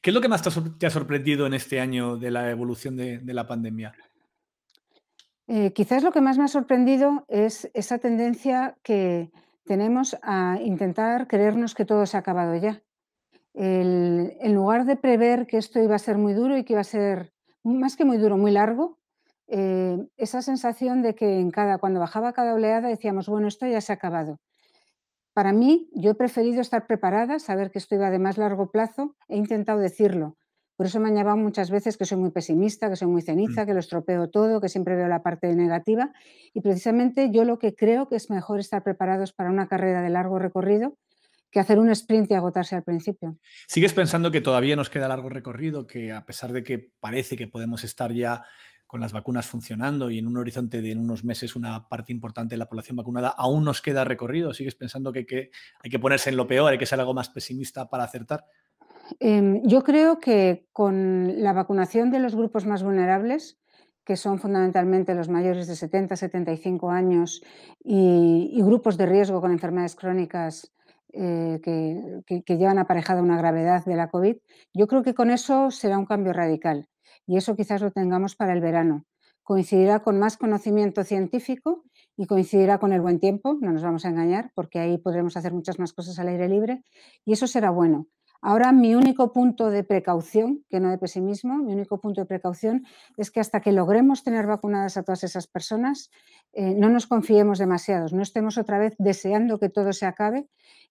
¿Qué es lo que más te ha, sorprendido en este año de la evolución de, la pandemia? Eh, quizás lo que más me ha sorprendido es esa tendencia que tenemos a intentar creernos que todo se ha acabado ya. en lugar de prever que esto iba a ser muy duro y que iba a ser más que muy duro, muy largo, eh, esa sensación de que en cada, cuando bajaba cada oleada decíamos, bueno, esto ya se ha acabado. Para mí, yo he preferido estar preparada, saber que esto iba de más largo plazo, he intentado decirlo. Por eso me han llamado muchas veces que soy muy pesimista, que soy muy ceniza, mm. que lo estropeo todo, que siempre veo la parte negativa. Y precisamente yo lo que creo que es mejor estar preparados para una carrera de largo recorrido que hacer un sprint y agotarse al principio. ¿Sigues pensando que todavía nos queda largo recorrido, que a pesar de que parece que podemos estar ya con las vacunas funcionando y en un horizonte de en unos meses una parte importante de la población vacunada, aún nos queda recorrido? ¿Sigues pensando que, hay que ponerse en lo peor, hay que ser algo más pesimista para acertar? Em, yo creo que con la vacunación de los grupos más vulnerables, que son fundamentalmente los mayores de 70, 75 años y, y grupos de riesgo con enfermedades crónicas eh, que, que, llevan aparejada una gravedad de la COVID, yo creo que con eso será un cambio radical y eso quizás lo tengamos para el verano. Coincidirá con más conocimiento científico y coincidirá con el buen tiempo, no nos vamos a engañar, porque ahí podremos hacer muchas más cosas al aire libre y eso será bueno. Ahora mi único punto de precaución, que no de pesimismo, mi único punto de precaución es que hasta que logremos tener vacunadas a todas esas personas, eh, no nos confiemos demasiados, no estemos otra vez deseando que todo se acabe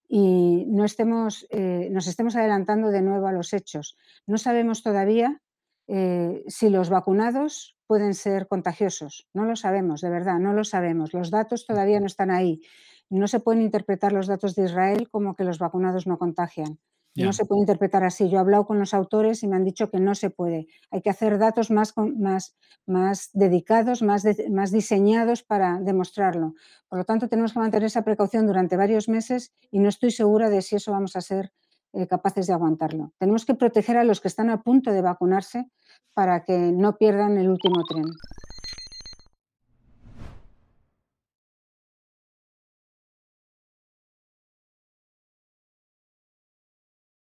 y no estemos, eh, nos estemos adelantando de nuevo a los hechos. No sabemos todavía eh, si los vacunados pueden ser contagiosos. No lo sabemos, de verdad, no lo sabemos. Los datos todavía no están ahí. No se pueden interpretar los datos de Israel como que los vacunados no contagian. No se puede interpretar así. Yo he hablado con los autores y me han dicho que no se puede. Hay que hacer datos más, más, más dedicados, más, más diseñados para demostrarlo. Por lo tanto, tenemos que mantener esa precaución durante varios meses y no estoy segura de si eso vamos a ser eh, capaces de aguantarlo. Tenemos que proteger a los que están a punto de vacunarse para que no pierdan el último tren.